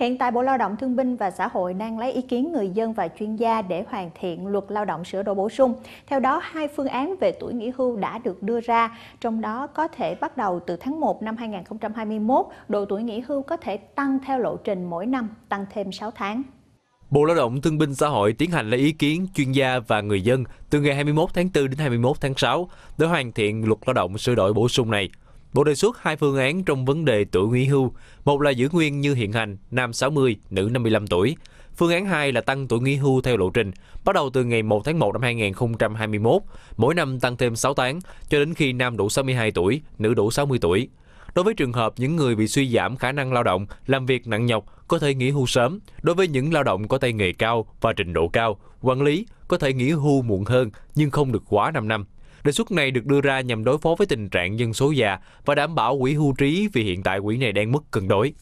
Hiện tại Bộ Lao động Thương binh và Xã hội đang lấy ý kiến người dân và chuyên gia để hoàn thiện luật lao động sửa đổi bổ sung. Theo đó, hai phương án về tuổi nghỉ hưu đã được đưa ra, trong đó có thể bắt đầu từ tháng 1 năm 2021, độ tuổi nghỉ hưu có thể tăng theo lộ trình mỗi năm, tăng thêm 6 tháng. Bộ Lao động Thương binh Xã hội tiến hành lấy ý kiến chuyên gia và người dân từ ngày 21 tháng 4 đến 21 tháng 6 để hoàn thiện luật lao động sửa đổi bổ sung này. Bộ đề xuất hai phương án trong vấn đề tuổi nghỉ hưu, một là giữ nguyên như hiện hành, nam 60, nữ 55 tuổi. Phương án 2 là tăng tuổi nghỉ hưu theo lộ trình, bắt đầu từ ngày 1 tháng 1 năm 2021, mỗi năm tăng thêm 6 tháng, cho đến khi nam đủ 62 tuổi, nữ đủ 60 tuổi. Đối với trường hợp những người bị suy giảm khả năng lao động, làm việc nặng nhọc, có thể nghỉ hưu sớm. Đối với những lao động có tay nghề cao và trình độ cao, quản lý có thể nghỉ hưu muộn hơn nhưng không được quá 5 năm. Đề xuất này được đưa ra nhằm đối phó với tình trạng dân số già và đảm bảo quỹ hưu trí vì hiện tại quỹ này đang mất cân đối.